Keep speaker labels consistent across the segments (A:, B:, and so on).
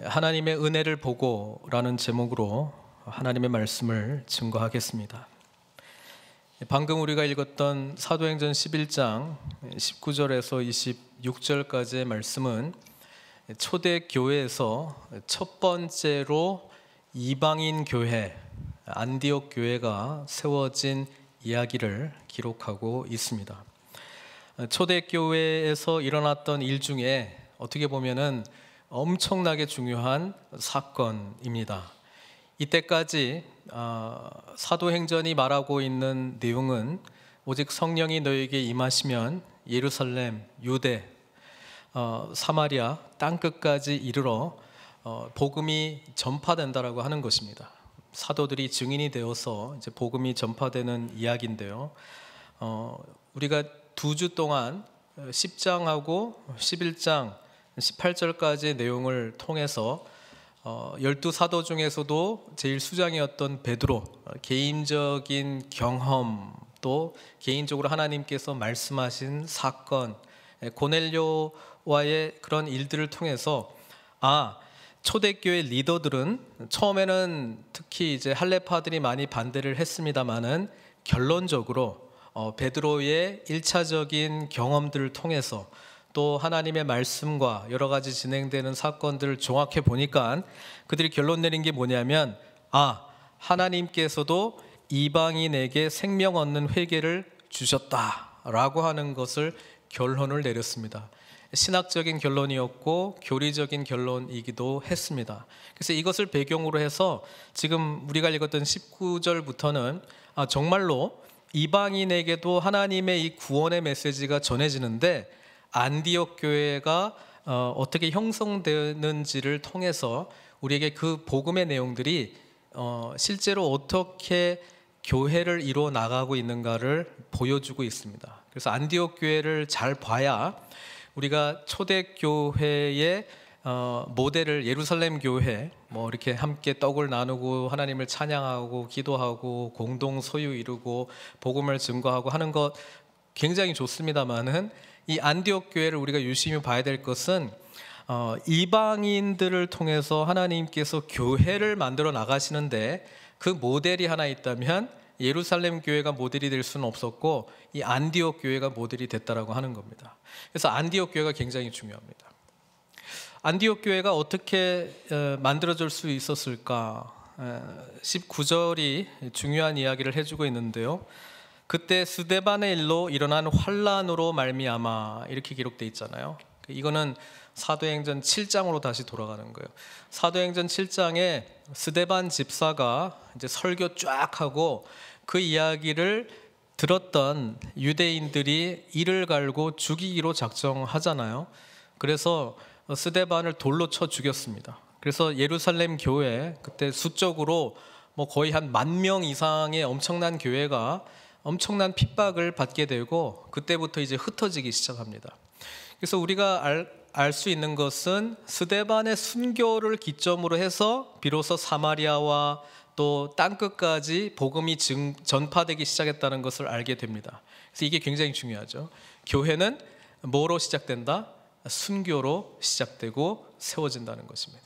A: 하나님의 은혜를 보고라는 제목으로 하나님의 말씀을 증거하겠습니다. 방금 우리가 읽었던 사도행전 11장 19절에서 26절까지의 말씀은 초대 교회에서 첫 번째로 이방인 교회 안디옥 교회가 세워진 이야기를 기록하고 있습니다. 초대 교회에서 일어났던 일 중에 어떻게 보면은 엄청나게 중요한 사건입니다. 이때까지 어, 사도행전이 말하고 있는 내용은 오직 성령이 너에게 임하시면 예루살렘, 유대, 어, 사마리아 땅 끝까지 이르러 어, 복음이 전파된다라고 하는 것입니다. 사도들이 증인이 되어서 이제 복음이 전파되는 이야기인데요. 어, 우리가 두 주 동안 10장하고 11장 18절까지의 내용을 통해서 어, 열두 사도 중에서도 제일 수장이었던 베드로 어, 개인적인 경험 또 개인적으로 하나님께서 말씀하신 사건 예, 고넬료와의 그런 일들을 통해서 아 초대교회 리더들은 처음에는 특히 이제 할레파들이 많이 반대를 했습니다만은 결론적으로 어, 베드로의 일차적인 경험들을 통해서 또 하나님의 말씀과 여러 가지 진행되는 사건들을 종합해 보니까 그들이 결론 내린 게 뭐냐면 아 하나님께서도 이방인에게 생명 얻는 회개를 주셨다라고 하는 것을 결론을 내렸습니다. 신학적인 결론이었고 교리적인 결론이기도 했습니다. 그래서 이것을 배경으로 해서 지금 우리가 읽었던 19절부터는 아, 정말로 이방인에게도 하나님의 이 구원의 메시지가 전해지는데 안디옥 교회가 어, 어떻게 형성되는지를 통해서 우리에게 그 복음의 내용들이 어, 실제로 어떻게 교회를 이루어 나가고 있는가를 보여주고 있습니다. 그래서 안디옥 교회를 잘 봐야 우리가 초대 교회의 어, 모델을 예루살렘 교회 뭐 이렇게 함께 떡을 나누고 하나님을 찬양하고 기도하고 공동 소유 이루고 복음을 증거하고 하는 것 굉장히 좋습니다만은 이 안디옥 교회를 우리가 유심히 봐야 될 것은 어, 이방인들을 통해서 하나님께서 교회를 만들어 나가시는데 그 모델이 하나 있다면 예루살렘 교회가 모델이 될 수는 없었고 이 안디옥 교회가 모델이 됐다라고 하는 겁니다. 그래서 안디옥 교회가 굉장히 중요합니다. 안디옥 교회가 어떻게 어, 만들어질 수 있었을까? 19절이 중요한 이야기를 해주고 있는데요. 그때 스데반의 일로 일어난 환란으로 말미암아 이렇게 기록돼 있잖아요. 이거는 사도행전 7장으로 다시 돌아가는 거예요. 사도행전 7장에 스데반 집사가 이제 설교 쫙 하고 그 이야기를 들었던 유대인들이 이를 갈고 죽이기로 작정하잖아요. 그래서 스데반을 돌로 쳐 죽였습니다. 그래서 예루살렘 교회 그때 수적으로 뭐 거의 한 만 명 이상의 엄청난 교회가 엄청난 핍박을 받게 되고 그때부터 이제 흩어지기 시작합니다. 그래서 우리가 알 수 있는 것은 스데반의 순교를 기점으로 해서 비로소 사마리아와 또 땅끝까지 복음이 전파되기 시작했다는 것을 알게 됩니다. 그래서 이게 굉장히 중요하죠. 교회는 뭐로 시작된다? 순교로 시작되고 세워진다는 것입니다.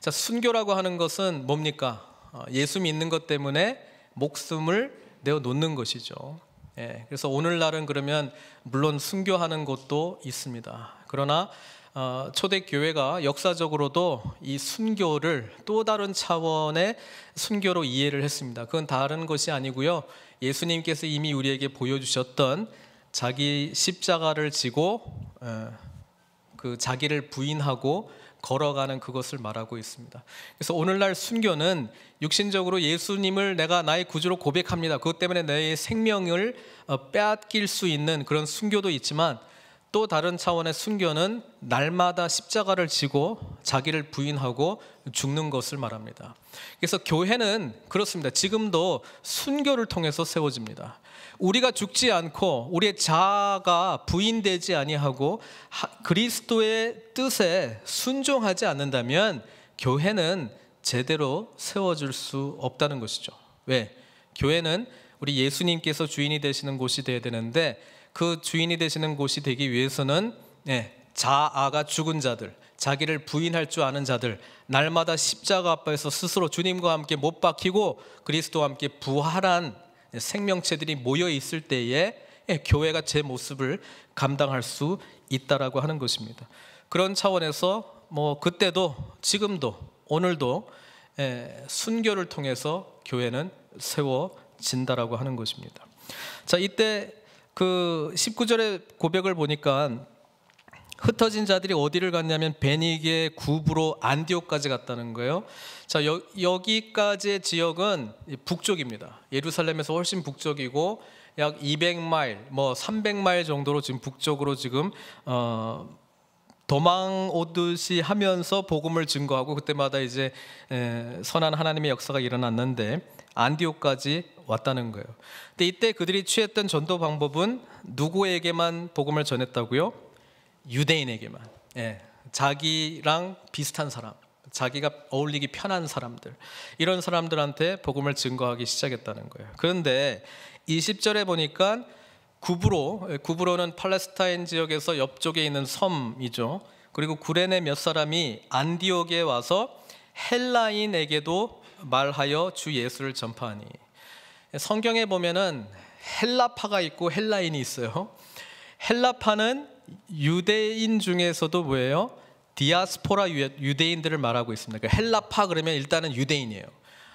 A: 자, 순교라고 하는 것은 뭡니까? 어, 예수 믿는 것 때문에 목숨을 내어 놓는 것이죠. 예, 그래서 오늘날은 그러면 물론 순교하는 곳도 있습니다. 그러나 어, 초대 교회가 역사적으로도 이 순교를 또 다른 차원의 순교로 이해를 했습니다. 그건 다른 것이 아니고요. 예수님께서 이미 우리에게 보여주셨던 자기 십자가를 지고 어, 그 자기를 부인하고 걸어가는 그것을 말하고 있습니다. 그래서 오늘날 순교는 육신적으로 예수님을 내가 나의 구주로 고백합니다. 그것 때문에 내 생명을 어, 빼앗길 수 있는 그런 순교도 있지만 또 다른 차원의 순교는 날마다 십자가를 지고 자기를 부인하고 죽는 것을 말합니다. 그래서 교회는 그렇습니다. 지금도 순교를 통해서 세워집니다. 우리가 죽지 않고 우리의 자아가 부인되지 아니하고 그리스도의 뜻에 순종하지 않는다면 교회는 제대로 세워질 수 없다는 것이죠. 왜? 교회는 우리 예수님께서 주인이 되시는 곳이 되야 되는데 그 주인이 되시는 곳이 되기 위해서는 예, 자아가 죽은 자들, 자기를 부인할 줄 아는 자들, 날마다 십자가 앞에서 스스로 주님과 함께 못 박히고 그리스도와 함께 부활한 생명체들이 모여 있을 때에 예, 교회가 제 모습을 감당할 수 있다라고 하는 것입니다. 그런 차원에서 뭐 그때도 지금도 오늘도 예, 순교를 통해서 교회는 세워진다라고 하는 것입니다. 자 이때 그 19절의 고백을 보니까 흩어진 자들이 어디를 갔냐면 베니게 구부로 안디옥까지 갔다는 거예요. 자 여, 기까지의 지역은 북쪽입니다. 예루살렘에서 훨씬 북쪽이고 약 200마일, 뭐 300마일 정도로 지금 북쪽으로 지금 어, 도망 오듯이 하면서 복음을 증거하고 그때마다 이제 에, 선한 하나님의 역사가 일어났는데 안디옥까지 왔다는 거예요. 근데 이때 그들이 취했던 전도 방법은 누구에게만 복음을 전했다고요? 유대인에게만 예, 자기랑 비슷한 사람 자기가 어울리기 편한 사람들 이런 사람들한테 복음을 증거하기 시작했다는 거예요. 그런데 20절에 보니까 구브로 예, 구브로는 팔레스타인 지역에서 옆쪽에 있는 섬이죠. 그리고 구레네 몇 사람이 안디옥에 와서 헬라인에게도 말하여 주 예수를 전파하니 성경에 보면은 헬라파가 있고 헬라인이 있어요. 헬라파는 유대인 중에서도 뭐예요? 디아스포라 유대인들을 말하고 있습니다. 그러니까 헬라파 그러면 일단은 유대인이에요.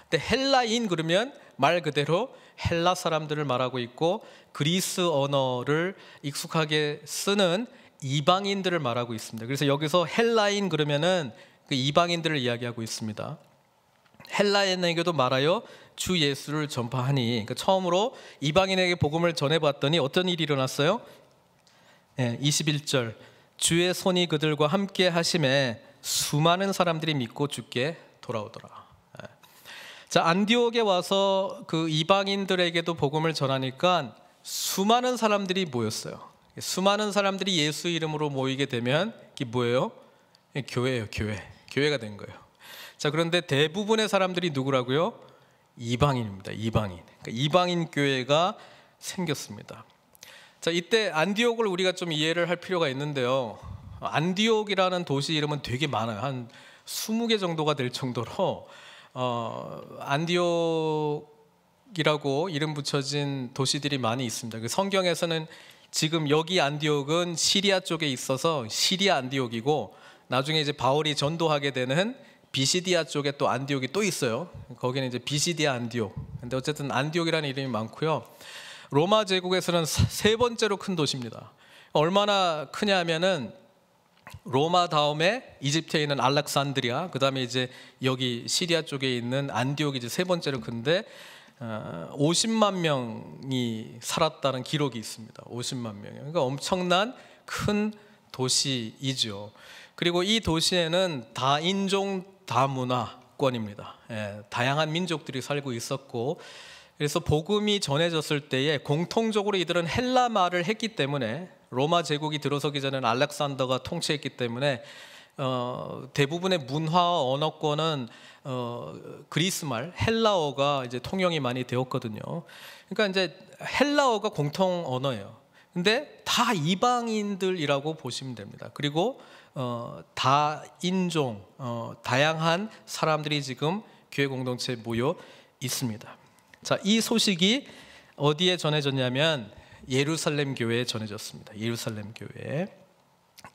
A: 근데 헬라인 그러면 말 그대로 헬라 사람들을 말하고 있고 그리스 언어를 익숙하게 쓰는 이방인들을 말하고 있습니다. 그래서 여기서 헬라인 그러면은 그 이방인들을 이야기하고 있습니다. 헬라인에게도 말하여 주 예수를 전파하니 그러니까 처음으로 이방인에게 복음을 전해봤더니 어떤 일이 일어났어요? 21절 예, 주의 손이 그들과 함께 하심에 수많은 사람들이 믿고 주께 돌아오더라. 예. 자 안디옥에 와서 그 이방인들에게도 복음을 전하니까 수많은 사람들이 모였어요. 수많은 사람들이 예수 이름으로 모이게 되면 이게 뭐예요? 예, 교회예요, 교회. 교회가 된 거예요. 자, 그런데 대부분의 사람들이 누구라고요? 이방인입니다. 이방인. 그러니까 이방인 교회가 생겼습니다. 자, 이때 안디옥을 우리가 좀 이해를 할 필요가 있는데요. 안디옥이라는 도시 이름은 되게 많아요. 한 20개 정도가 될 정도로 어, 안디옥이라고 이름 붙여진 도시들이 많이 있습니다. 그 성경에서는 지금 여기 안디옥은 시리아 쪽에 있어서 시리아 안디옥이고 나중에 이제 바울이 전도하게 되는 비시디아 쪽에 또 안디옥이 또 있어요. 거기는 이제 비시디아 안디옥. 근데 어쨌든 안디옥이라는 이름이 많고요. 로마 제국에서는 세 번째로 큰 도시입니다. 얼마나 크냐면은 로마 다음에 이집트에 있는 알렉산드리아, 그 다음에 이제 여기 시리아 쪽에 있는 안디옥이 이제 세 번째로 큰데 50만 어, 명이 살았다는 기록이 있습니다. 50만 명. 그러니까 엄청난 큰 도시이죠. 그리고 이 도시에는 다인종 다문화권입니다. 예, 다양한 민족들이 살고 있었고 그래서 복음이 전해졌을 때에 공통적으로 이들은 헬라 말을 했기 때문에 로마 제국이 들어서기 전에는 알렉산더가 통치했기 때문에 어, 대부분의 문화와 언어권은 어, 그리스 말, 헬라어가 이제 통용이 많이 되었거든요. 그러니까 이제 헬라어가 공통 언어예요. 근데 다 이방인들이라고 보시면 됩니다. 그리고 어, 다 인종, 어, 다양한 사람들이 지금 교회 공동체에 모여 있습니다. 자, 이 소식이 어디에 전해졌냐면 예루살렘 교회에 전해졌습니다. 예루살렘 교회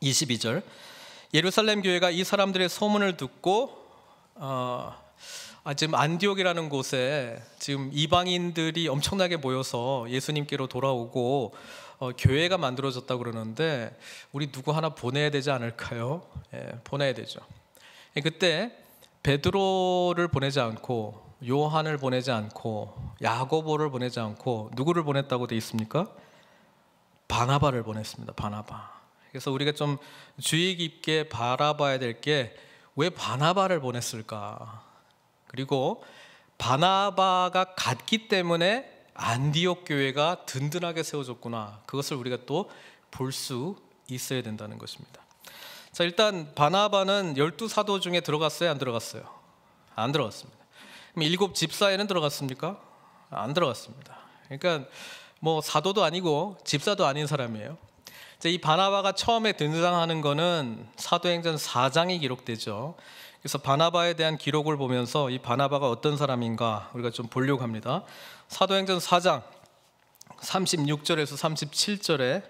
A: 22절 예루살렘 교회가 이 사람들의 소문을 듣고 어, 아, 지금 안디옥이라는 곳에 지금 이방인들이 엄청나게 모여서 예수님께로 돌아오고 어, 교회가 만들어졌다 그러는데 우리 누구 하나 보내야 되지 않을까요? 예, 보내야 되죠. 예, 그때 베드로를 보내지 않고 요한을 보내지 않고 야고보를 보내지 않고 누구를 보냈다고 돼 있습니까? 바나바를 보냈습니다. 바나바. 그래서 우리가 좀 주의 깊게 바라봐야 될 게 왜 바나바를 보냈을까? 그리고 바나바가 갔기 때문에 안디옥 교회가 든든하게 세워졌구나. 그것을 우리가 또 볼 수 있어야 된다는 것입니다. 자, 일단 바나바는 열두 사도 중에 들어갔어요, 안 들어갔어요? 안 들어갔습니다. 그럼 일곱 집사에는 들어갔습니까? 안 들어갔습니다. 그러니까 뭐 사도도 아니고 집사도 아닌 사람이에요. 이 바나바가 처음에 등장하는 거는 사도행전 4장이 기록되죠. 그래서 바나바에 대한 기록을 보면서 이 바나바가 어떤 사람인가 우리가 좀 보려고 합니다. 사도행전 4장 36절에서 37절에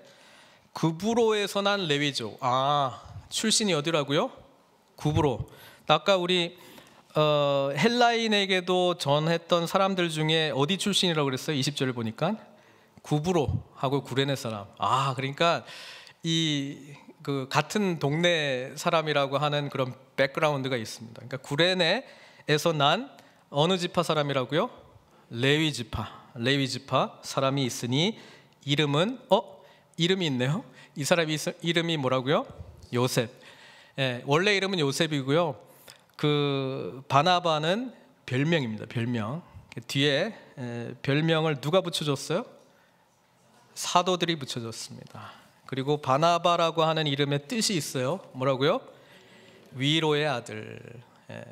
A: 구부로에서 난 레위족. 아, 출신이 어디라고요? 구부로. 아까 우리 어, 헬라인에게도 전했던 사람들 중에 어디 출신이라고 그랬어요? 20절을 보니까 구부로 하고 구레네 사람. 아, 그러니까 이그 같은 동네 사람이라고 하는 그런 백그라운드가 있습니다. 그러니까 구레네에서 난 어느 지파 사람이라고요? 레위 지파. 레위 지파 사람이 있으니 이름은 어 이름이 있네요. 이 사람이 이름이 뭐라고요? 요셉. 예, 원래 이름은 요셉이고요. 그 바나바는 별명입니다. 별명. 뒤에 별명을 누가 붙여줬어요? 사도들이 붙여줬습니다. 그리고 바나바라고 하는 이름의 뜻이 있어요. 뭐라고요? 위로의 아들.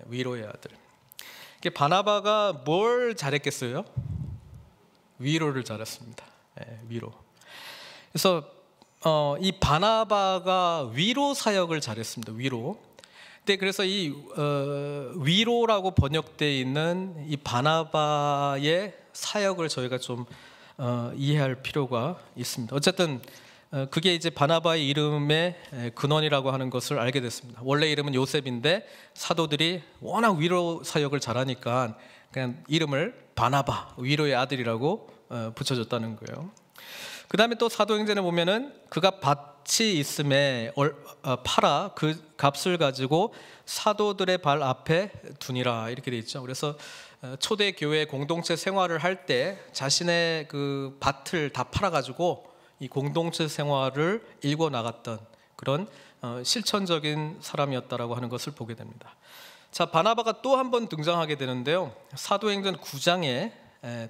A: 위로의 아들. 바나바가 뭘 잘했겠어요? 위로를 잘했습니다. 위로. 그래서 어, 이 바나바가 위로 사역을 잘했습니다. 위로. 그때 그래서 이 어, 위로라고 번역돼 있는 이 바나바의 사역을 저희가 좀 어, 이해할 필요가 있습니다. 어쨌든 어, 그게 이제 바나바의 이름의 근원이라고 하는 것을 알게 됐습니다. 원래 이름은 요셉인데 사도들이 워낙 위로 사역을 잘하니까 그냥 이름을 바나바 위로의 아들이라고 어, 붙여줬다는 거예요. 그 다음에 또 사도행전에 보면은 그가 받 값이 있음에 어, 팔아 그 값을 가지고 사도들의 발 앞에 두니라 이렇게 돼 있죠. 그래서 어, 초대 교회 공동체 생활을 할 때 자신의 그 밭을 다 팔아 가지고 이 공동체 생활을 일궈 나갔던 그런 어, 실천적인 사람이었다라고 하는 것을 보게 됩니다. 자, 바나바가 또 한 번 등장하게 되는데요. 사도행전 9장에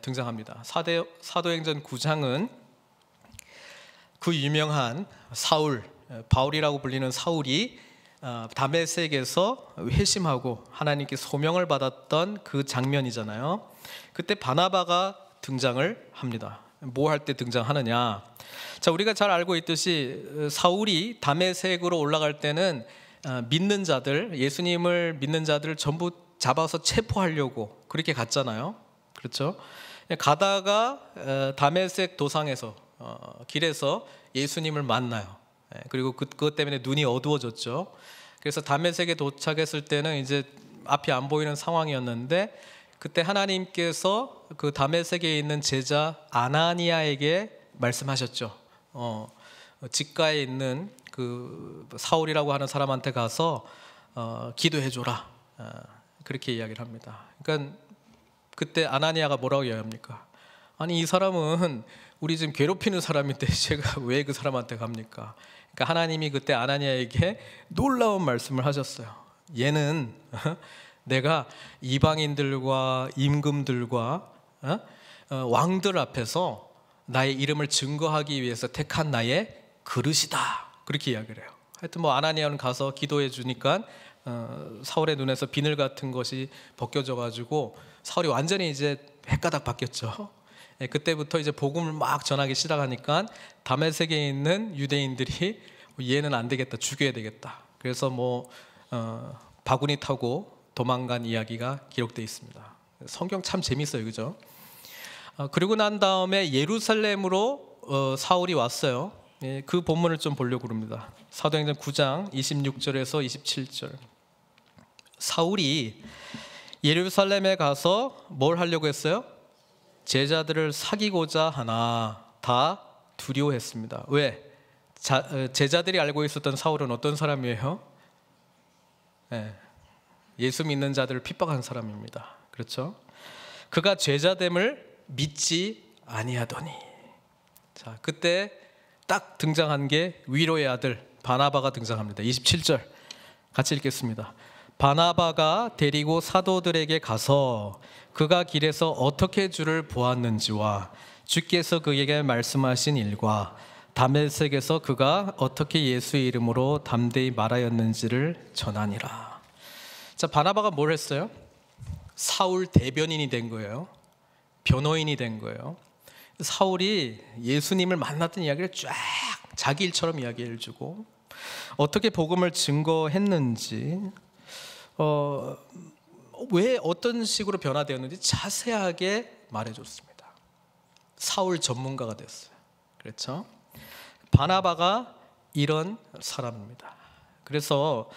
A: 등장합니다. 사도행전 9장은 그 유명한 사울 바울이라고 불리는 사울이 어, 다메섹에서 회심하고 하나님께 소명을 받았던 그 장면이잖아요. 그때 바나바가 등장을 합니다. 뭐 할 때 등장하느냐? 자, 우리가 잘 알고 있듯이 어, 사울이 다메섹으로 올라갈 때는 어, 믿는 자들, 예수님을 믿는 자들 전부 잡아서 체포하려고 그렇게 갔잖아요. 그렇죠? 가다가 다메섹 도상에서 어, 길에서 예수님을 만나요. 예, 그리고 그, 것 때문에 눈이 어두워졌죠. 그래서 담에색에 도착했을 때는 이제 앞이 안 보이는 상황이었는데 그때 하나님께서 그 담에색에 있는 제자 아나니아에게 말씀하셨죠. 어, 집가에 있는 그 사울이라고 하는 사람한테 가서 어, 기도해 줘라. 어, 그렇게 이야기를 합니다. 그러니까 그때 아나니아가 뭐라고 이야기합니까? 아니 이 사람은 우리 지금 괴롭히는 사람인데 제가 왜 그 사람한테 갑니까? 그러니까 하나님이 그때 아나니아에게 놀라운 말씀을 하셨어요. 얘는 어? 내가 이방인들과 임금들과 어? 어, 왕들 앞에서 나의 이름을 증거하기 위해서 택한 나의 그릇이다. 그렇게 이야기를 해요. 하여튼 뭐 아나니아는 가서 기도해 주니까 사울의 눈에서 비늘 같은 것이 벗겨져 가지고 사울이 완전히 이제 헷가닥 바뀌었죠. 예, 그때부터 이제 복음을 막 전하기 시작하니까 담의 세계에 있는 유대인들이 얘는 뭐 안 되겠다 죽여야 되겠다. 그래서 뭐 어, 바구니 타고 도망간 이야기가 기록되어 있습니다. 성경 참 재밌어요, 그죠? 어, 그리고 난 다음에 예루살렘으로 어, 사울이 왔어요. 예, 그 본문을 좀 보려고 합니다. 사도행전 9장 26절에서 27절. 사울이 예루살렘에 가서 뭘 하려고 했어요? 제자들을 사귀고자 하나 다 두려워했습니다. 왜? 자, 어, 제자들이 알고 있었던 사울은 어떤 사람이에요? 예, 예수 믿는 자들을 핍박한 사람입니다. 그렇죠? 그가 죄자됨을 믿지 아니하더니. 자, 그때 딱 등장한 게 위로의 아들 바나바가 등장합니다. 27절 같이 읽겠습니다. 바나바가 데리고 사도들에게 가서 그가 길에서 어떻게 주를 보았는지와 주께서 그에게 말씀하신 일과 담에색에서 그가 어떻게 예수의 이름으로 담대히 말하였는지를 전하니라. 자, 바나바가 뭘 했어요? 사울 대변인이 된 거예요. 변호인이 된 거예요. 사울이 예수님을 만났던 이야기를 쫙 자기 일처럼 이야기해 주고 어떻게 복음을 증거했는지 어, 왜 어떤 식으로 변화되었는지 자세하게 말해줬습니다. 사울 전문가가 됐어요. 그렇죠? 바나바가 이런 사람입니다. 그래서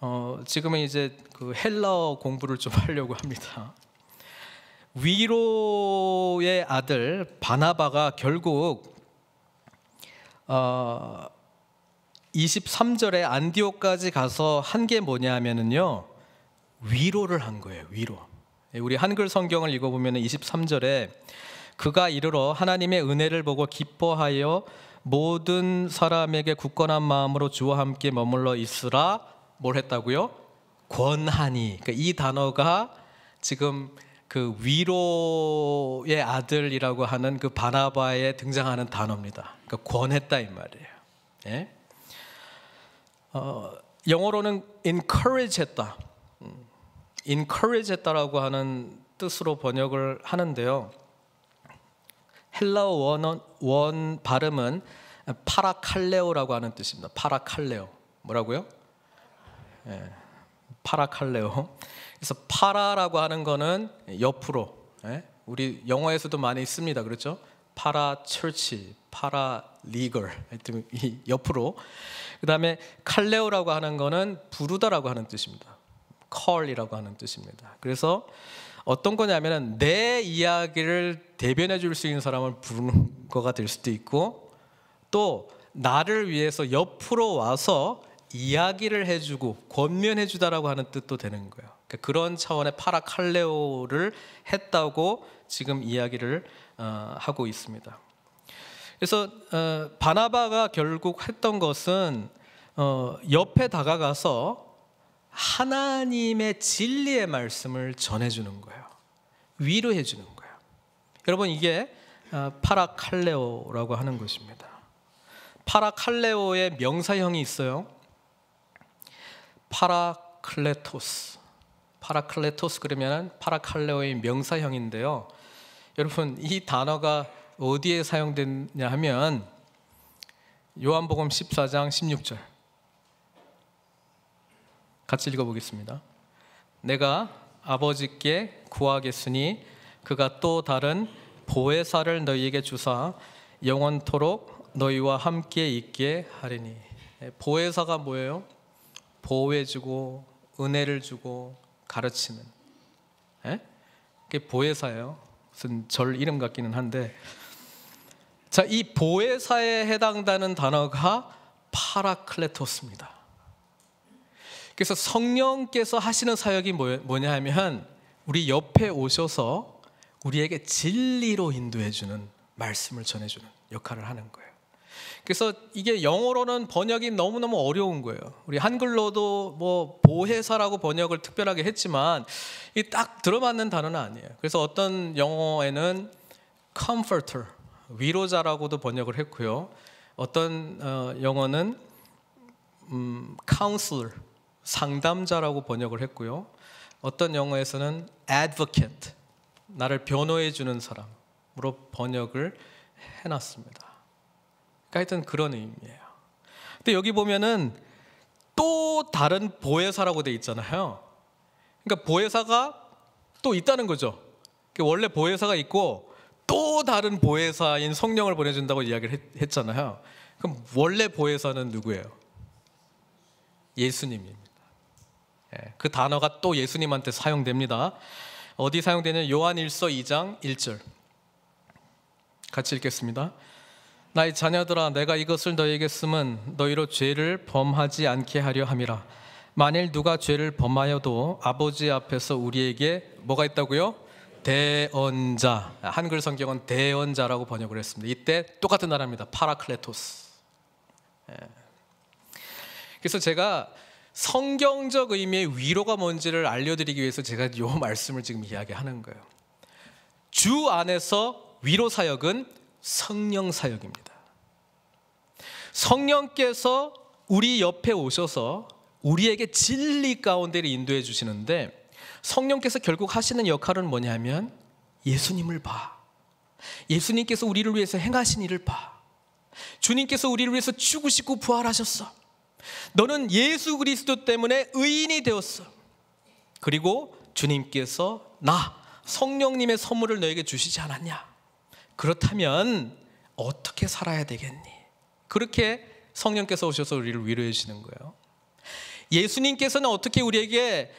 A: 어, 지금은 이제 그 헬라어 공부를 좀 하려고 합니다. 위로의 아들 바나바가 결국 어, 23절에 안디옥까지 가서 한 게 뭐냐면은요. 위로를 한 거예요. 위로. 예, 우리 한글 성경을 읽어보면 23절에 그가 이르러 하나님의 은혜를 보고 기뻐하여 모든 사람에게 굳건한 마음으로 주와 함께 머물러 있으라 뭘 했다고요? 권하니 그러니까 이 단어가 지금 그 위로의 아들이라고 하는 그 바나바에 등장하는 단어입니다. 그러니까 권했다 이 말이에요. 예? 어, 영어로는 encourage했다. encourage 했다라고 하는 뜻으로 번역을 하는데요. 헬라어 원원, 발음은 파라칼레오라고 하는 뜻입니다. 파라칼레오. 뭐라고요? 예, 파라칼레오. 그래서 파라라고 하는 거는 옆으로. 예? 우리 영어에서도 많이 씁니다. 그렇죠? 파라 철치, 파라 리걸. 하여튼 이 옆으로. 그다음에 칼레오라고 하는 거는 부르다라고 하는 뜻입니다. call이라고 하는 뜻입니다. 그래서 어떤 거냐면은 내 이야기를 대변해 줄 수 있는 사람을 부르는 거가 될 수도 있고 또 나를 위해서 옆으로 와서 이야기를 해주고 권면해 주다라고 하는 뜻도 되는 거예요. 그러니까 그런 차원의 파라칼레오를 했다고 지금 이야기를 어, 하고 있습니다. 그래서 어, 바나바가 결국 했던 것은 어, 옆에 다가가서 하나님의 진리의 말씀을 전해주는 거예요. 위로해주는 거예요. 여러분 이게 어, 파라칼레오라고 하는 것입니다. 파라칼레오의 명사형이 있어요. 파라클레토스. 파라클레토스 그러면 파라칼레오의 명사형인데요. 여러분 이 단어가 어디에 사용됐냐 하면 요한복음 14장 16절. 같이 읽어보겠습니다. 내가 아버지께 구하겠으니 그가 또 다른 보혜사를 너희에게 주사 영원토록 너희와 함께 있게 하리니 네, 보혜사가 뭐예요? 보호해주고 은혜를 주고 가르치는 에? 예? 그게 보혜사예요 무슨 절 이름 같기는 한데 자이 보혜사에 해당되는 단어가 파라클레토스입니다 그래서 성령께서 하시는 사역이 뭐냐 하면 우리 옆에 오셔서 우리에게 진리로 인도해 주는 말씀을 전해 주는 역할을 하는 거예요. 그래서 이게 영어로는 번역이 너무너무 어려운 거예요. 우리 한글로도 뭐 보혜사라고 번역을 특별하게 했지만 이 딱 들어맞는 단어는 아니에요. 그래서 어떤 영어에는 comforter 위로자라고도 번역을 했고요. 어떤 어, 영어는 음, counselor 상담자라고 번역을 했고요. 어떤 영어에서는 advocate, 나를 변호해 주는 사람으로 번역을 해놨습니다. 그러니까 하여튼 그런 의미예요. 근데 여기 보면은 또 다른 보혜사라고 돼 있잖아요. 그러니까 보혜사가 또 있다는 거죠. 그러니까 원래 보혜사가 있고 또 다른 보혜사인 성령을 보내준다고 이야기를 했, 잖아요 그럼 원래 보혜사는 누구예요? 예수님입니다. 예, 그 단어가 또 예수님한테 사용됩니다. 어디 사용되는 요한일서 2장 1절. 같이 읽겠습니다. 나의 자녀들아 내가 이것을 너희에게 쓰면 너희로 죄를 범하지 않게 하려 함이라. 만일 누가 죄를 범하여도 아버지 앞에서 우리에게 뭐가 있다고요? 대언자. 한글 성경은 대언자라고 번역을 했습니다. 이때 똑같은 나라입니다. 파라클레토스. 예. 그래서 제가 성경적 의미의 위로가 뭔지를 알려드리기 위해서 제가 이 말씀을 지금 이야기하는 거예요. 주 안에서 위로 사역은 성령 사역입니다. 성령께서 우리 옆에 오셔서 우리에게 진리 가운데를 인도해 주시는데 성령께서 결국 하시는 역할은 뭐냐면 예수님을 봐. 예수님께서 우리를 위해서 행하신 일을 봐. 주님께서 우리를 위해서 죽으시고 부활하셨어. 너는 예수 그리스도 때문에 의인이 되었어. 그리고 주님께서 나 성령님의 선물을 너에게 주시지 않았냐? 그렇다면 어떻게 살아야 되겠니? 그렇게 성령께서 오셔서 우리를 위로해 주시는 거예요. 예수님께서는 어떻게 우리에게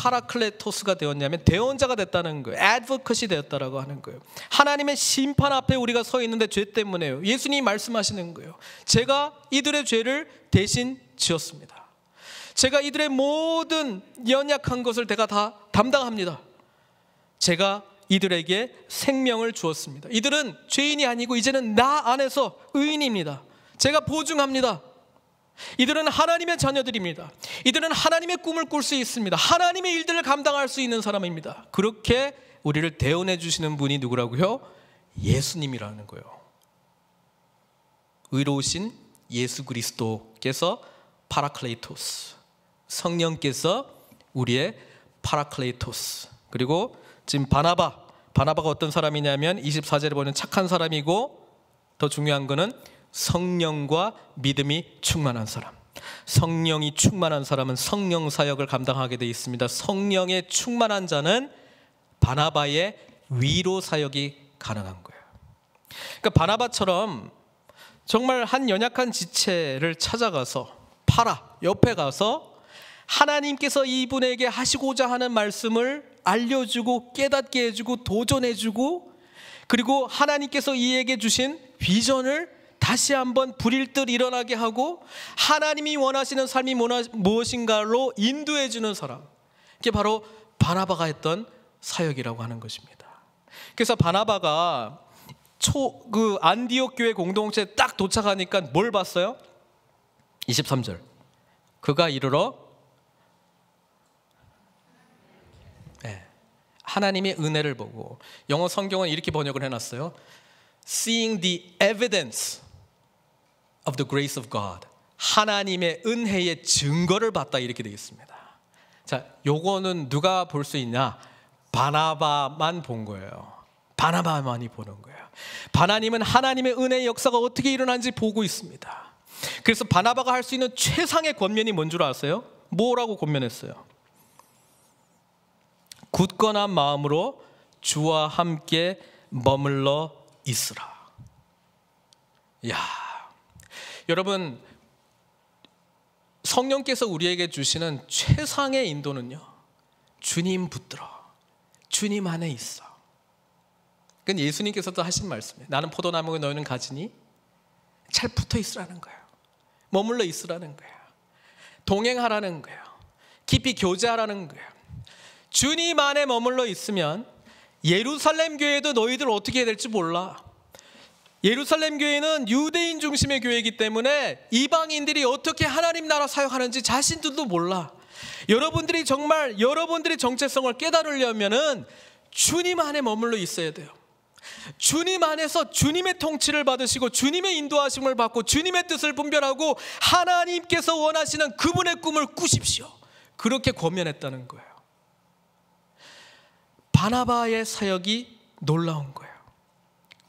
A: 파라클레토스가 되었냐면 대원자가 됐다는 거예요. a d v o 이 되었다라고 하는 거예요. 하나님의 심판 앞에 우리가 서 있는데 죄 때문에요. 예수님이 말씀하시는 거예요. 제가 이들의 죄를 대신 지었습니다. 제가 이들의 모든 연약한 것을 내가 다 담당합니다. 제가 이들에게 생명을 주었습니다. 이들은 죄인이 아니고 이제는 나 안에서 의인입니다. 제가 보증합니다. 이들은 하나님의 자녀들입니다. 이들은 하나님의 꿈을 꿀 수 있습니다. 하나님의 일들을 감당할 수 있는 사람입니다. 그렇게 우리를 대원해 주시는 분이 누구라고요? 예수님이라는 거예요. 의로우신 예수 그리스도께서 파라클레이토스 성령께서 우리의 파라클레이토스 그리고 지금 바나바 바나바가 어떤 사람이냐면 24절에 보는 착한 사람이고 더 중요한 거는 성령과 믿음이 충만한 사람. 성령이 충만한 사람은 성령 사역을 감당하게 되어 있습니다. 성령의 충만한 자는 바나바의 위로 사역이 가능한 거예요. 그러니까 바나바처럼 정말 한 연약한 지체를 찾아가서 팔아 옆에 가서 하나님께서 이분에게 하시고자 하는 말씀을 알려주고 깨닫게 해주고 도전해주고 그리고 하나님께서 이에게 주신 비전을 다시 한번 불일 듯 일어나게 하고 하나님이 원하시는 삶이 무엇인가로 인도해 주는 사람. 이게 바로 바나바가 했던 사역이라고 하는 것입니다. 그래서 바나바가 초 그 안디옥 교회 공동체에 딱 도착하니까 뭘 봤어요? 23절. 그가 이르러 네. 하나님의 은혜를 보고 영어 성경은 이렇게 번역을 해놨어요. Seeing the evidence of the grace of God. 하나님의 은혜의 증거를 봤다 이렇게 되겠습니다. 자, 요거는 누가 볼 수 있냐? 바나바만 본 거예요. 바나바만이 보는 거예요. 바나님은 하나님의 은혜의 역사가 어떻게 일어난지 보고 있습니다. 그래서 바나바가 할 수 있는 최상의 권면이 뭔줄 아세요? 뭐라고 권면했어요? 굳건한 마음으로 주와 함께 머물러 있으라. 야, 여러분 성령께서 우리에게 주시는 최상의 인도는요. 주님 붙들어. 주님 안에 있어. 그건 예수님께서도 하신 말씀이에요. 나는 포도나무에 너희는 가지니 잘 붙어 있으라는 거예요. 머물러 있으라는 거예요. 동행하라는 거예요. 깊이 교제하라는 거예요. 주님 안에 머물러 있으면 예루살렘 교회도 너희들 어떻게 해야 될지 몰라. 예루살렘 교회는 유대인 중심의 교회이기 때문에 이방인들이 어떻게 하나님 나라 사역하는지 자신들도 몰라. 여러분들이 정말 여러분들의 정체성을 깨달으려면은 주님 안에 머물러 있어야 돼요. 주님 안에서 주님의 통치를 받으시고 주님의 인도하심을 받고 주님의 뜻을 분별하고 하나님께서 원하시는 그분의 꿈을 꾸십시오. 그렇게 권면했다는 거예요. 바나바의 사역이 놀라운 거예요.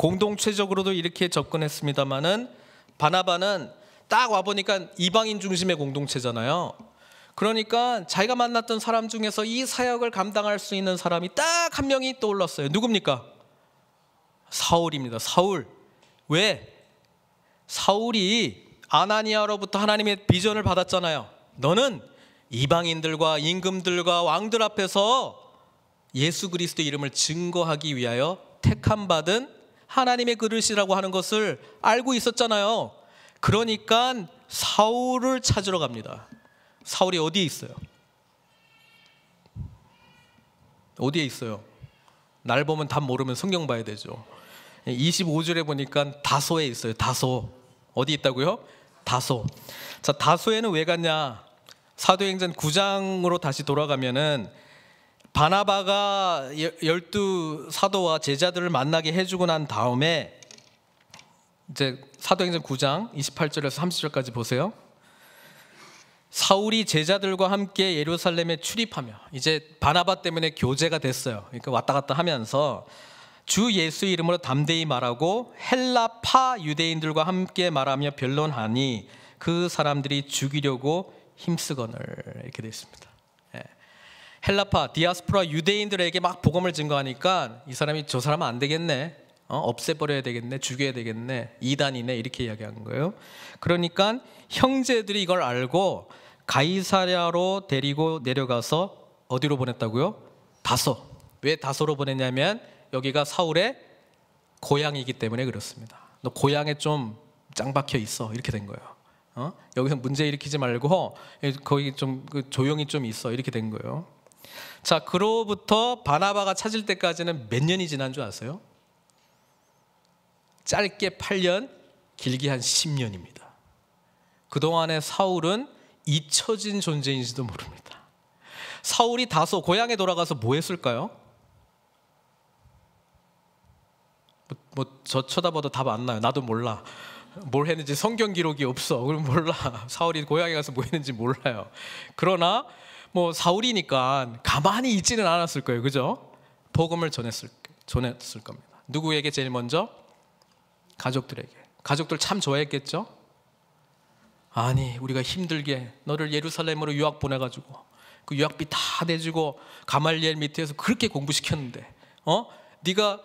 A: 공동체적으로도 이렇게 접근했습니다마는 바나바는 딱 와보니까 이방인 중심의 공동체잖아요. 그러니까 자기가 만났던 사람 중에서 이 사역을 감당할 수 있는 사람이 딱 한 명이 떠올랐어요. 누굽니까? 사울입니다. 사울. 왜? 사울이 아나니아로부터 하나님의 비전을 받았잖아요. 너는 이방인들과 임금들과 왕들 앞에서 예수 그리스도 이름을 증거하기 위하여 택함 받은 하나님의 그릇이라고 하는 것을 알고 있었잖아요. 그러니까 사울을 찾으러 갑니다. 사울이 어디에 있어요? 어디에 있어요? 날 보면 답 모르면 성경 봐야 되죠. 25절에 보니까 다소에 있어요. 다소. 어디 있다고요? 다소. 자, 다소에는 왜 갔냐? 사도행전 9장으로 다시 돌아가면은 바나바가 열두 사도와 제자들을 만나게 해주고 난 다음에 이제 사도행전 9장 28절에서 30절까지 보세요. 사울이 제자들과 함께 예루살렘에 출입하며 이제 바나바 때문에 교제가 됐어요. 그러니까 왔다 갔다 하면서 주 예수 이름으로 담대히 말하고 헬라파 유대인들과 함께 말하며 변론하니 그 사람들이 죽이려고 힘쓰거늘 이렇게 되어 있습니다. 헬라파 디아스프라 유대인들에게 막 복음을 증거하니까 이 사람이 저 사람은 안 되겠네. 어? 없애버려야 되겠네. 죽여야 되겠네. 이단이네. 이렇게 이야기한 거예요. 그러니까 형제들이 이걸 알고 가이사랴로 데리고 내려가서 어디로 보냈다고요? 다소. 왜 다소로 보냈냐면 여기가 사울의 고향이기 때문에 그렇습니다. 너 고향에 좀 짱박혀 있어. 이렇게 된 거예요. 어? 여기서 문제 일으키지 말고 어, 거기 좀 그 조용히 좀 있어. 이렇게 된 거예요. 자, 그로부터 바나바가 찾을 때까지는 몇 년이 지난 줄 아세요? 짧게 8년, 길게 한 10년입니다. 그동안에 사울은 잊혀진 존재인지도 모릅니다. 사울이 다소 고향에 돌아가서 뭐 했을까요? 뭐저 뭐 쳐다봐도 답 안 나요. 나도 몰라. 뭘 했는지 성경 기록이 없어. 그럼 몰라. 사울이 고향에 가서 뭐 했는지 몰라요. 그러나 뭐 사울이니까 가만히 있지는 않았을 거예요. 그죠? 복음을 전했을, 전했을 겁니다. 누구에게 제일 먼저? 가족들에게. 가족들 참 좋아했겠죠? 아니, 우리가 힘들게 너를 예루살렘으로 유학 보내가지고 그 유학비 다 내주고 가말리엘 밑에서 그렇게 공부시켰는데, 어? 네가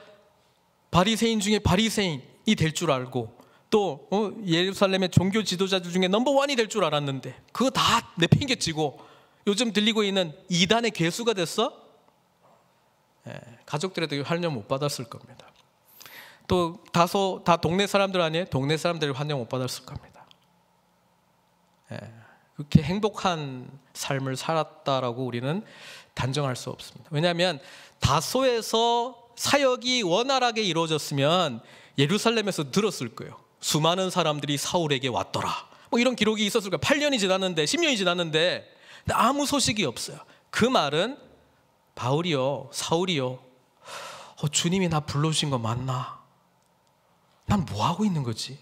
A: 바리새인 중에 바리새인이 될 줄 알고 또 어? 예루살렘의 종교 지도자들 중에 넘버 원이 될 줄 알았는데 그거 다 내팽개치고 요즘 들리고 있는 이단의 괴수가 됐어? 예, 가족들에도 환영 못 받았을 겁니다. 또 다소 다 동네 사람들 아니에요? 동네 사람들이 환영 못 받았을 겁니다. 예, 그렇게 행복한 삶을 살았다라고 우리는 단정할 수 없습니다. 왜냐하면 다소에서 사역이 원활하게 이루어졌으면 예루살렘에서 들었을 거예요. 수많은 사람들이 사울에게 왔더라. 뭐 이런 기록이 있었을 거예요. 8년이 지났는데, 10년이 지났는데 아무 소식이 없어요. 그 말은 바울이요, 사울이요. 어, 주님이 나 불러주신 거 맞나? 난 뭐 하고 있는 거지?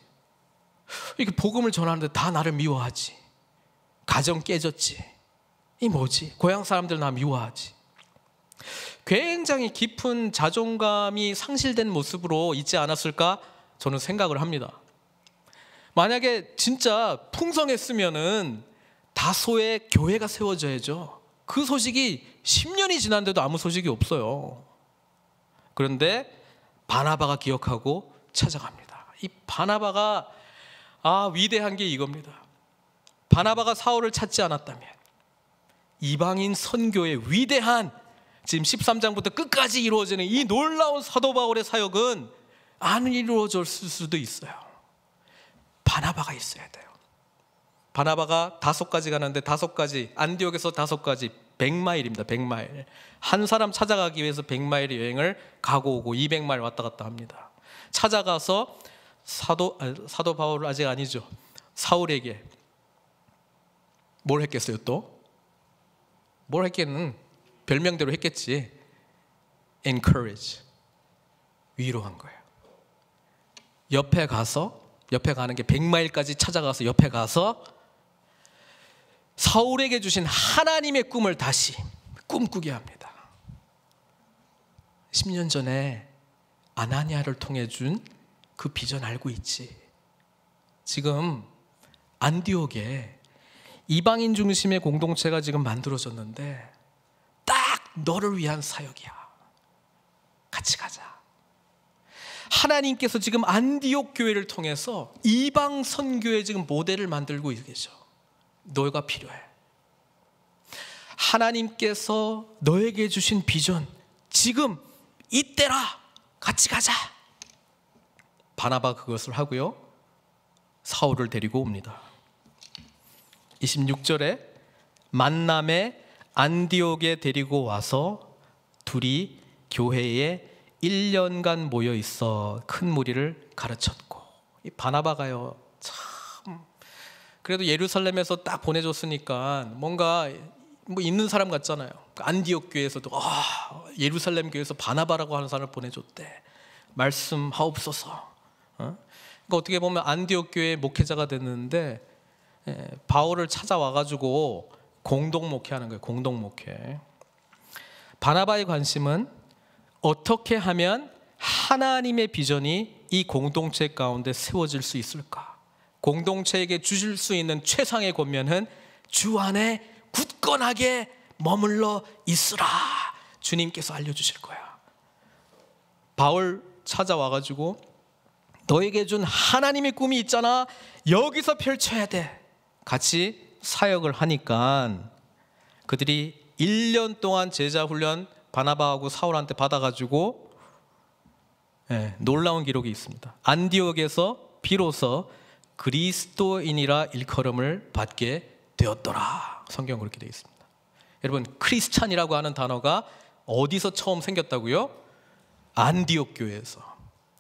A: 이게 렇 복음을 전하는데 다 나를 미워하지. 가정 깨졌지. 이 뭐지? 고향 사람들 나 미워하지. 굉장히 깊은 자존감이 상실된 모습으로 있지 않았을까 저는 생각을 합니다. 만약에 진짜 풍성했으면은 다소의 교회가 세워져야죠. 그 소식이 10년이 지난데도 아무 소식이 없어요. 그런데 바나바가 기억하고 찾아갑니다. 이 바나바가 아 위대한 게 이겁니다. 바나바가 사울을 찾지 않았다면 이방인 선교의 위대한 지금 13장부터 끝까지 이루어지는 이 놀라운 사도 바울의 사역은 안 이루어졌을 수도 있어요. 바나바가 있어야 돼요. 바나바가 다섯 가지 가는데 다섯 가지 안디옥에서 다섯 가지 100마일입니다. 100마일. 한 사람 찾아가기 위해서 100마일 여행을 가고 오고 200마일 왔다 갔다 합니다. 찾아가서 사도 아, 사도 바울 아직 아니죠. 사울에게 뭘 했겠어요, 또? 뭘 했겠는 별명대로 했겠지. encourage. 위로한 거예요. 옆에 가서 옆에 가는 게 100마일까지 찾아가서 옆에 가서 사울에게 주신 하나님의 꿈을 다시 꿈꾸게 합니다. 10년 전에 아나니아를 통해 준 그 비전 알고 있지. 지금 안디옥에 이방인 중심의 공동체가 지금 만들어졌는데 딱 너를 위한 사역이야. 같이 가자. 하나님께서 지금 안디옥 교회를 통해서 이방 선교의 지금 모델을 만들고 계셔. 너가 희 필요해. 하나님께서 너에게 주신 비전, 지금 이때라 같이 가자. 바나바 그것을 하고요. 사울을 데리고 옵니다. 26절에 만남에 안디옥에 데리고 와서 둘이 교회에 1년간 모여 있어 큰 무리를 가르쳤고 이 바나바가요 그래도 예루살렘에서 딱 보내줬으니까 뭔가 뭐 있는 사람 같잖아요. 그 안디옥 교회에서도 아, 예루살렘 교회에서 바나바라고 하는 사람을 보내줬대. 말씀하옵소서. 어? 그러니까 어떻게 보면 안디옥 교회 목회자가 됐는데 예, 바울을 찾아와 가지고 공동 목회하는 거예요. 공동 목회. 바나바의 관심은 어떻게 하면 하나님의 비전이 이 공동체 가운데 세워질 수 있을까? 공동체에게 주실 수 있는 최상의 권면은 주 안에 굳건하게 머물러 있으라. 주님께서 알려주실 거야. 바울 찾아와가지고 너에게 준 하나님의 꿈이 있잖아. 여기서 펼쳐야 돼. 같이 사역을 하니까 그들이 1년 동안 제자 훈련 바나바하고 사울한테 받아가지고 예, 놀라운 기록이 있습니다. 안디옥에서 비로소 그리스도인이라 일컬음을 받게 되었더라. 성경 그렇게 되어 있습니다. 여러분 크리스찬이라고 하는 단어가 어디서 처음 생겼다고요? 안디옥 교회에서.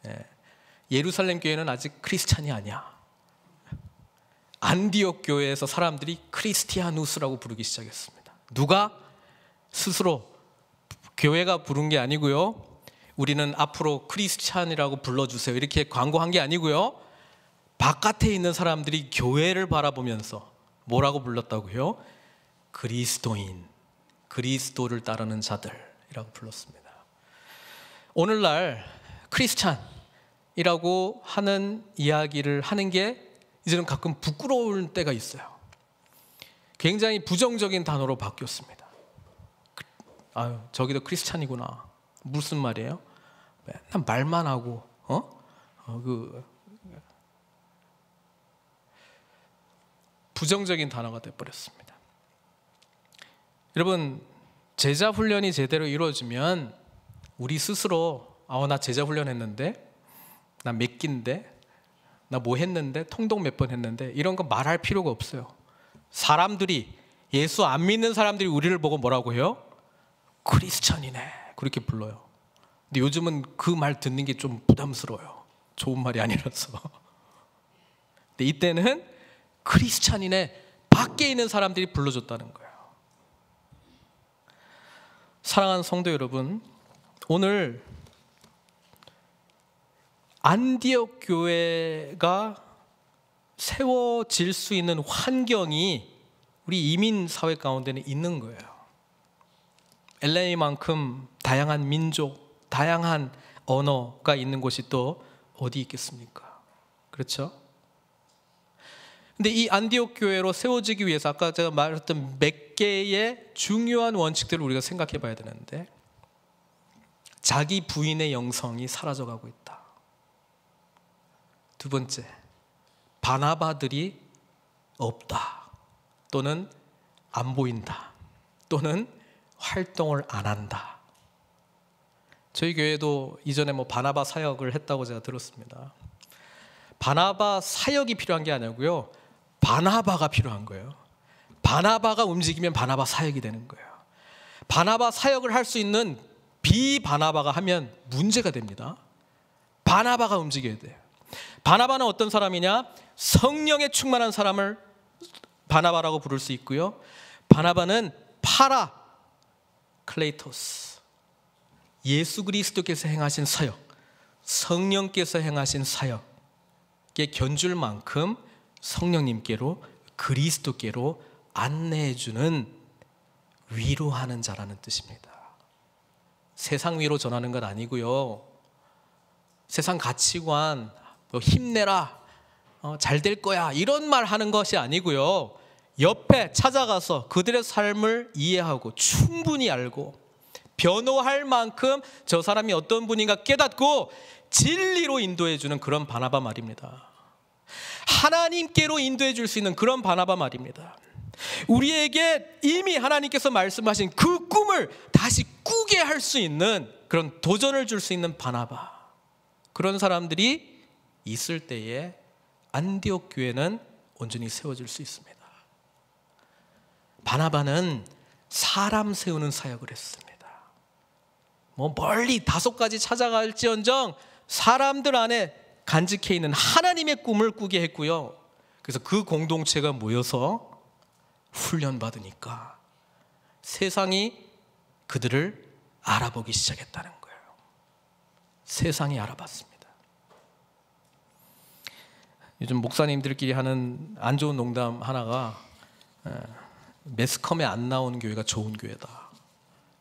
A: 예. 루살렘 교회는 아직 크리스찬이 아니야. 안디옥 교회에서 사람들이 크리스티아누스라고 부르기 시작했습니다. 누가 스스로 교회가 부른 게 아니고요. 우리는 앞으로 크리스찬이라고 불러주세요. 이렇게 광고한 게 아니고요. 바깥에 있는 사람들이 교회를 바라보면서 뭐라고 불렀다고요? 그리스도인, 그리스도를 따르는 자들이라고 불렀습니다. 오늘날 크리스찬이라고 하는 이야기를 하는 게 이제는 가끔 부끄러울 때가 있어요. 굉장히 부정적인 단어로 바뀌었습니다. 아유, 저기도 크리스찬이구나. 무슨 말이에요? 네, 난 말만 하고, 어? 어 그, 부정적인 단어가 되어버렸습니다. 여러분, 제자 훈련이 제대로 이루어지면 우리 스스로 아, 나 제자 훈련했는데, 나몇끼데나 뭐 했는데, 통독 몇 번 했는데 이런 거 말할 필요가 없어요. 사람들이 예수 안 믿는 사람들이 우리를 보고 뭐라고 해요? 크리스천이네 그렇게 불러요. 근데 요즘은 그 말 듣는 게 좀 부담스러워요. 좋은 말이 아니라서. 근데 이때는 크리스찬인의 밖에 있는 사람들이 불러줬다는 거예요. 사랑하는 성도 여러분, 오늘 안디옥 교회가 세워질 수 있는 환경이 우리 이민 사회 가운데는 있는 거예요. LA만큼 다양한 민족, 다양한 언어가 있는 곳이 또 어디 있겠습니까? 그렇죠? 근데 이 안디옥 교회로 세워지기 위해서 아까 제가 말했던 몇 개의 중요한 원칙들을 우리가 생각해 봐야 되는데 자기 부인의 영성이 사라져 가고 있다. 두 번째. 바나바들이 없다. 또는 안 보인다. 또는 활동을 안 한다. 저희 교회도 이전에 뭐 바나바 사역을 했다고 제가 들었습니다. 바나바 사역이 필요한 게 아니고요. 바나바가 필요한 거예요. 바나바가 움직이면 바나바 사역이 되는 거예요. 바나바 사역을 할 수 있는 비바나바가 하면 문제가 됩니다. 바나바가 움직여야 돼요. 바나바는 어떤 사람이냐? 성령에 충만한 사람을 바나바라고 부를 수 있고요. 바나바는 파라 클레이토스 예수 그리스도께서 행하신 사역, 성령께서 행하신 사역 견줄 만큼 성령님께로 그리스도께로 안내해 주는 위로하는 자라는 뜻입니다. 세상 위로 전하는 건 아니고요. 세상 가치관 뭐 힘내라 어, 잘될 거야 이런 말 하는 것이 아니고요. 옆에 찾아가서 그들의 삶을 이해하고 충분히 알고 변호할 만큼 저 사람이 어떤 분인가 깨닫고 진리로 인도해 주는 그런 바나바 말입니다. 하나님께로 인도해 줄 수 있는 그런 바나바 말입니다. 우리에게 이미 하나님께서 말씀하신 그 꿈을 다시 꾸게 할 수 있는 그런 도전을 줄 수 있는 바나바. 그런 사람들이 있을 때에 안디옥 교회는 온전히 세워질 수 있습니다. 바나바는 사람 세우는 사역을 했습니다. 뭐 멀리 다섯 가지 찾아갈지언정 사람들 안에 간직해 있는 하나님의 꿈을 꾸게 했고요. 그래서 그 공동체가 모여서 훈련받으니까 세상이 그들을 알아보기 시작했다는 거예요. 세상이 알아봤습니다. 요즘 목사님들끼리 하는 안 좋은 농담 하나가 매스컴에 안 나오는 교회가 좋은 교회다.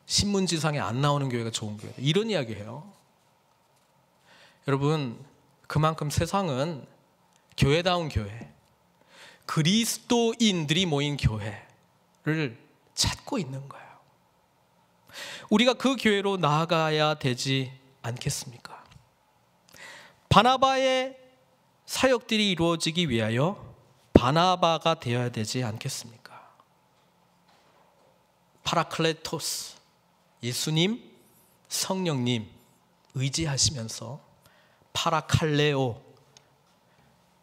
A: 신문지상에 안 나오는 교회가 좋은 교회다. 이런 이야기해요. 여러분 그만큼 세상은 교회다운 교회, 그리스도인들이 모인 교회를 찾고 있는 거예요. 우리가 그 교회로 나아가야 되지 않겠습니까? 바나바의 사역들이 이루어지기 위하여 바나바가 되어야 되지 않겠습니까? 파라클레토스, 예수님, 성령님 의지하시면서 파라칼레오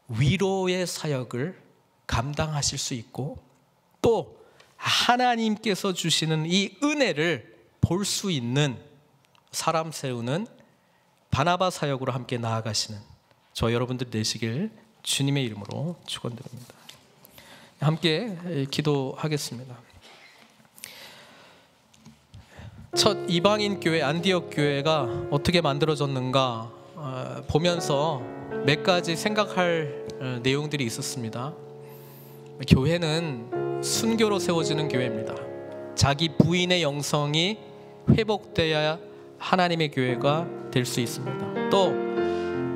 A: 위로의 사역을 감당하실 수 있고 또 하나님께서 주시는 이 은혜를 볼 수 있는 사람 세우는 바나바 사역으로 함께 나아가시는 저 여러분들 되시길 주님의 이름으로 축원드립니다. 함께 기도하겠습니다. 첫 이방인 교회 안디옥 교회가 어떻게 만들어졌는가 어, 보면서 몇 가지 생각할 어, 내용들이 있었습니다. 교회는 순교로 세워지는 교회입니다. 자기 부인의 영성이 회복돼야 하나님의 교회가 될 수 있습니다. 또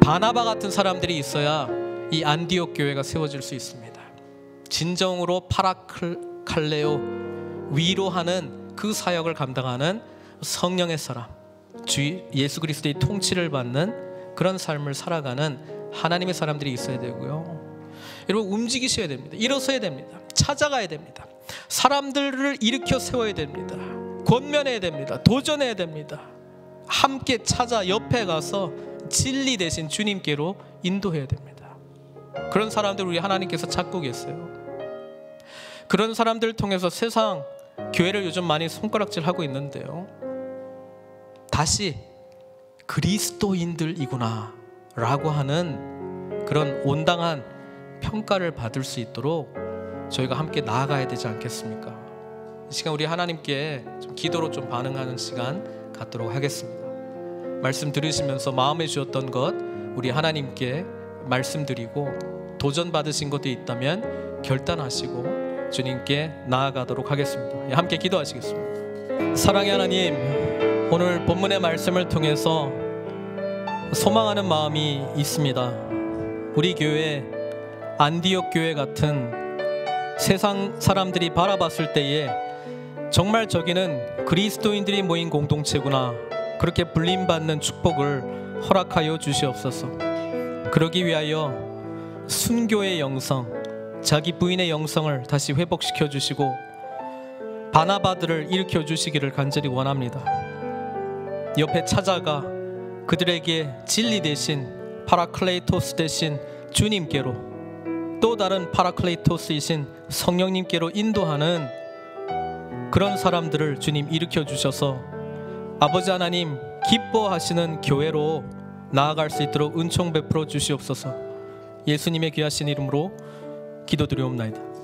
A: 바나바 같은 사람들이 있어야 이 안디옥 교회가 세워질 수 있습니다. 진정으로 파라칼레오 위로하는 그 사역을 감당하는 성령의 사람, 주 예수 그리스도의 통치를 받는 그런 삶을 살아가는 하나님의 사람들이 있어야 되고요. 여러분 움직이셔야 됩니다. 일어서야 됩니다. 찾아가야 됩니다. 사람들을 일으켜 세워야 됩니다. 권면해야 됩니다. 도전해야 됩니다. 함께 찾아 옆에 가서 진리 대신 주님께로 인도해야 됩니다. 그런 사람들 우리 하나님께서 찾고 계세요. 그런 사람들 통해서 세상 교회를 요즘 많이 손가락질하고 있는데요. 다시 그리스도인들이구나 라고 하는 그런 온당한 평가를 받을 수 있도록 저희가 함께 나아가야 되지 않겠습니까? 이 시간 우리 하나님께 좀 기도로 좀 반응하는 시간 갖도록 하겠습니다. 말씀 들으시면서 마음에 주었던 것 우리 하나님께 말씀드리고 도전 받으신 것도 있다면 결단하시고 주님께 나아가도록 하겠습니다. 함께 기도하시겠습니다. 사랑의 하나님. 오늘 본문의 말씀을 통해서 소망하는 마음이 있습니다. 우리 교회 안디옥 교회 같은 세상 사람들이 바라봤을 때에 정말 저기는 그리스도인들이 모인 공동체구나 그렇게 불림받는 축복을 허락하여 주시옵소서. 그러기 위하여 순교의 영성, 자기 부인의 영성을 다시 회복시켜 주시고 바나바들을 일으켜 주시기를 간절히 원합니다. 옆에 찾아가 그들에게 진리 대신 파라클레이토스 대신 주님께로 또 다른 파라클레이토스이신 성령님께로 인도하는 그런 사람들을 주님 일으켜 주셔서 아버지 하나님 기뻐하시는 교회로 나아갈 수 있도록 은총 베풀어 주시옵소서 예수님의 귀하신 이름으로 기도드리옵나이다.